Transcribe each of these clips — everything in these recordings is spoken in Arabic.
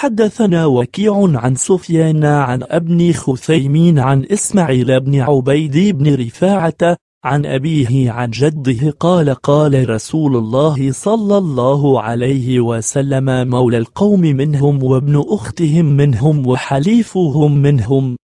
حدثنا وكيع عن سفيان عن ابن خثيمين عن إسماعيل بن عبيد بن رفاعة عن أبيه عن جده قال قال رسول الله صلى الله عليه وسلم مولى القوم منهم وابن أختهم منهم وحليفهم منهم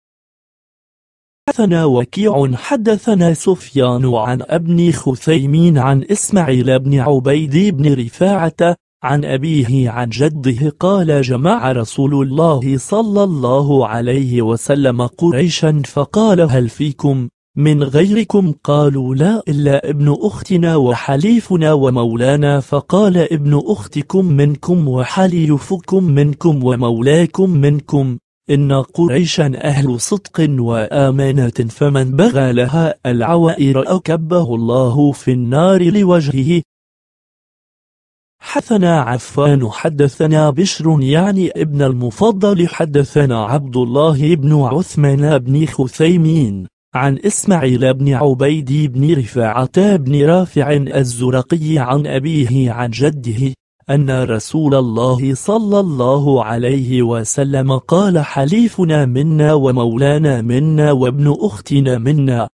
حدثنا وكيع حدثنا سفيان عن ابن خثيمين عن إسماعيل بن عبيد بن رفاعة عن أبيه عن جده قال جمع رسول الله صلى الله عليه وسلم قريشا فقال هل فيكم من غيركم قالوا لا إلا ابن أختنا وحليفنا ومولانا فقال ابن أختكم منكم وحليفكم منكم ومولاكم منكم إن قريشا أهل صدق وآمانة فمن بغى لها العوائر أكبه الله في النار لوجهه حثنا عفان حدثنا بشر يعني ابن المفضل حدثنا عبد الله بن عثمان بن خثيمين عن إسماعيل بن عبيد بن رفاعة بن رافع الزرقي عن أبيه عن جده أن رسول الله صلى الله عليه وسلم قال حليفنا منا ومولانا منا وابن أختنا منا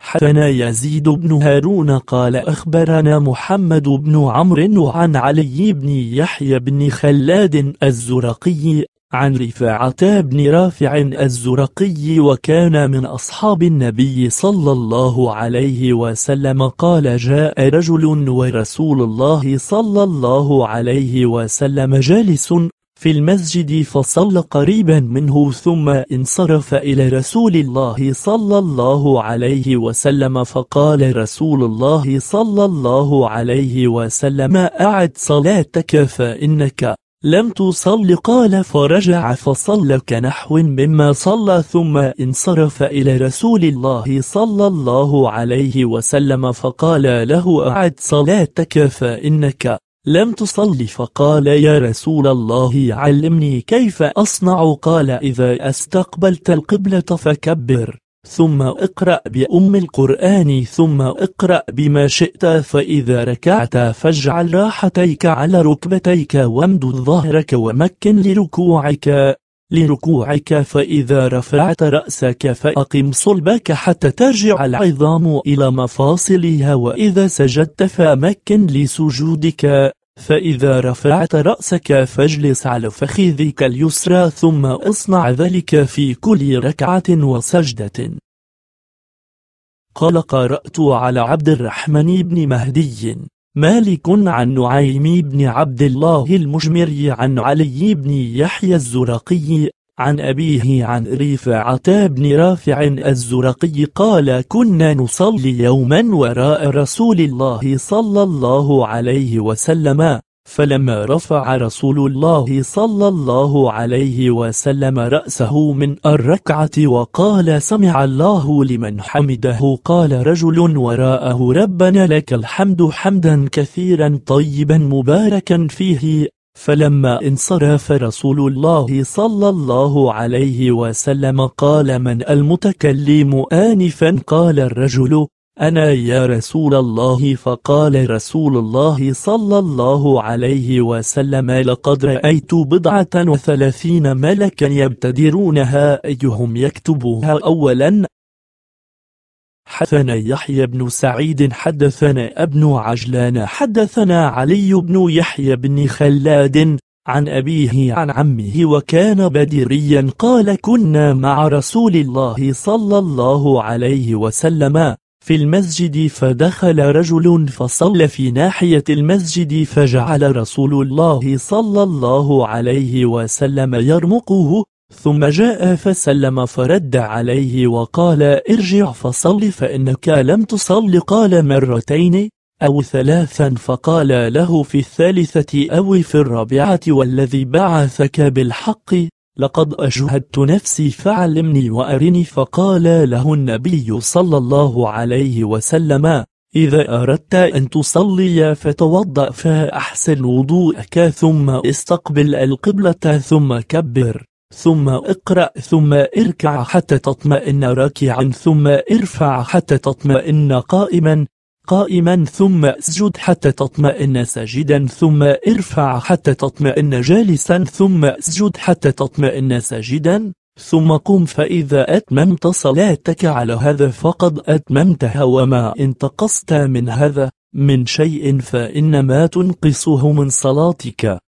حدثنا يزيد بن هارون قال أخبرنا محمد بن عمرو عن علي بن يحيى بن خلاد الزرقي عن رفاعة بن رافع الزرقي وكان من أصحاب النبي صلى الله عليه وسلم قال جاء رجل ورسول الله صلى الله عليه وسلم جالس في المسجد فصلى قريبا منه ثم انصرف إلى رسول الله صلى الله عليه وسلم فقال رسول الله صلى الله عليه وسلم أعد صلاتك فإنك لم تصل قال فرجع فصلى كنحو مما صلى ثم انصرف إلى رسول الله صلى الله عليه وسلم فقال له أعد صلاتك فإنك لم تصلي فقال يا رسول الله علمني كيف أصنع قال إذا استقبلت القبلة فكبر ثم اقرأ بأم القرآن ثم اقرأ بما شئت فإذا ركعت فاجعل راحتيك على ركبتيك وامدد ظهرك ومكن لركوعك لركوعك فإذا رفعت رأسك فأقم صلبك حتى ترجع العظام إلى مفاصلها وإذا سجدت فمكن لسجودك فإذا رفعت رأسك فاجلس على فخذك اليسرى ثم اصنع ذلك في كل ركعة وسجدة قال قرأت على عبد الرحمن بن مهدي مالك عن نعيم بن عبد الله المجمري عن علي بن يحيى الزرقي عن أبيه عن رفاعة بن رافع الزرقي قال كنا نصلي يوما وراء رسول الله صلى الله عليه وسلم فلما رفع رسول الله صلى الله عليه وسلم رأسه من الركعة وقال سمع الله لمن حمده قال رجل وراءه ربنا لك الحمد حمدا كثيرا طيبا مباركا فيه فلما انصرف رسول الله صلى الله عليه وسلم قال من المتكلم آنفا قال الرجل أنا يا رسول الله فقال رسول الله صلى الله عليه وسلم لقد رأيت بضعة وثلاثين ملكا يبتدرونها أيهم يكتبها أولا حدثنا يحيى بن سعيد حدثنا ابن عجلان حدثنا علي بن يحيى بن خلاد عن أبيه عن عمه وكان بدريا قال كنا مع رسول الله صلى الله عليه وسلم في المسجد فدخل رجل فصلى في ناحية المسجد فجعل رسول الله صلى الله عليه وسلم يرمقه ثم جاء فسلم فرد عليه وقال ارجع فصل فإنك لم تصل قال مرتين أو ثلاثا فقال له في الثالثة أو في الرابعة والذي بعثك بالحق لقد أجهدت نفسي فعلمني وأرني فقال له النبي صلى الله عليه وسلم إذا أردت أن تصلي فتوضأ فأحسن وضوءك ثم استقبل القبلة ثم كبر ثم اقرأ ثم اركع حتى تطمئن راكعا ثم ارفع حتى تطمئن قائما قائما ثم اسجد حتى تطمئن ساجدا ثم ارفع حتى تطمئن جالسا ثم اسجد حتى تطمئن ساجدا ثم قم فإذا أتممت صلاتك على هذا فقد أتممتها وما انتقصت من هذا من شيء فإنما تنقصه من صلاتك